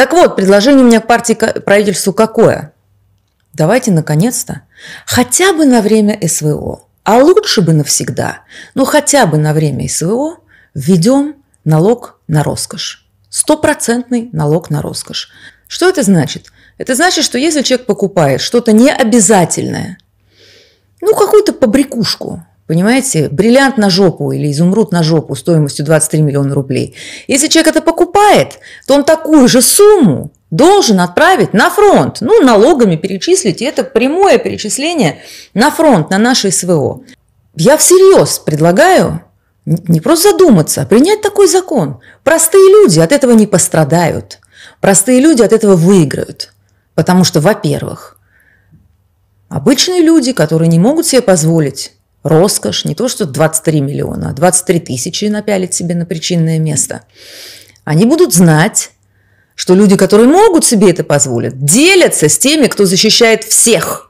Так вот, предложение у меня к партии к правительству какое? Давайте, наконец-то, хотя бы на время СВО, а лучше бы навсегда, но ну, хотя бы на время СВО введем налог на роскошь. Стопроцентный налог на роскошь. Что это значит? Это значит, что если человек покупает что-то необязательное, ну какую-то побрякушку, Понимаете, бриллиант на жопу или изумруд на жопу стоимостью 23 миллиона рублей. Если человек это покупает, то он такую же сумму должен отправить на фронт. Ну, налогами перечислить, и это прямое перечисление на фронт, на наше СВО. Я всерьез предлагаю не просто задуматься, а принять такой закон. Простые люди от этого не пострадают. Простые люди от этого выиграют. Потому что, во-первых, обычные люди, которые не могут себе позволить роскошь, не то что 23 миллиона, а 23 тысячи напялить себе на причинное место, они будут знать, что люди, которые могут себе это позволить, делятся с теми, кто защищает всех –